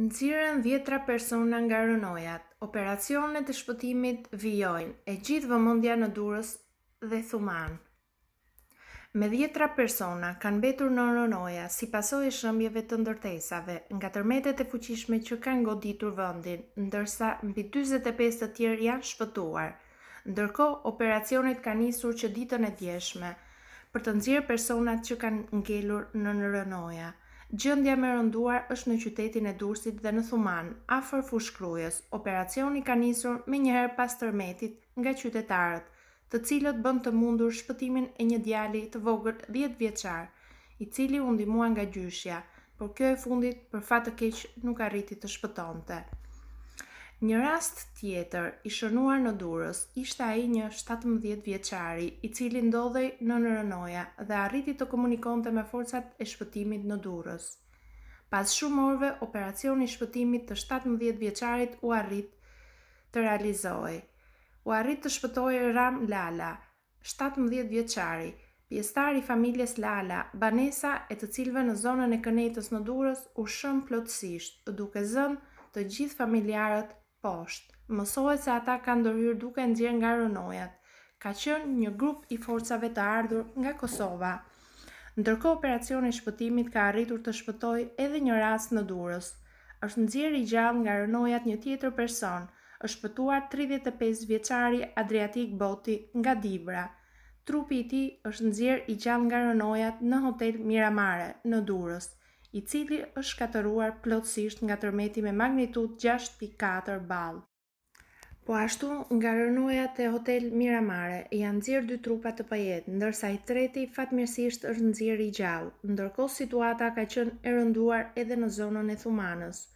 Nxirën 10 persona nga rënojat. Operacionet e shpëtimit vijojnë, e gjithë vëmendja në Durrës dhe Thuman. Me dhjetra persona kanë betur në rënoja si pasoj e shëmbjeve të ndërtesave nga tërmetet e fuqishme që kanë goditur vëndin, ndërsa mbi 25 të tjerë janë shpëtuar. Ndërko, operacionet ka nisur që ditën e djeshme për të nëzirë personat që kanë ngelur në në rënoja. Gjëndja me rënduar është në qytetin e Durësit dhe në Thuman, afer fushkrujës. Operacioni ka njësur me njëherë pas tërmetit nga qytetarët, të cilët bënd të mundur shpëtimin e një djali të vogër 10 vjeqar, i cili undimua nga gjyshja, por kjo e fundit për fatë të keqë nuk arriti të shpëtonte. Një rast tjetër i shënuar në durës ishte a i një 17 vjeqari i cili ndodhej në nërënoja dhe arriti të komunikonte me forcat e shpëtimit në durës. Pas shumë orve, operacion i shpëtimit të 17 vjeqarit u arrit të realizoj. U arrit të shpëtoj Ram Lala, 17 vjeqari, pjestari i familjes Lala, banesa e të cilve në zonën e kënetës në durës u shëmë plotësisht, duke zënë, të gjithë familjarët poshtë. Mësohet se ata kanë ndërhyer duke nxjerr nga Ronojat. Ka qenë një grup i forcave të ardhur nga Kosova. Ndërkohë operacioni i shpëtimit ka arritur të shpëtojë edhe një rast në Durrës. Është nxjerrë i gjallë nga Ronojat një tjetër person. Është shpëtuar 35 vjeçari Adriatik Boti nga Dibra. Trupi i tij është nxjerrë i gjallë nga Ronojat në hotel Miramare në Durrës i cili është shkatëruar plotësisht nga tërmeti me magnitud 6.4 bal. Po ashtu, nga rënuja të hotel Miramare, janë nëzirë dy trupa të pajet, ndërsa i treti fatmirësisht është nëzirë i gjallë, ndërko situata ka qënë e rënduar edhe në zonën e thumanës.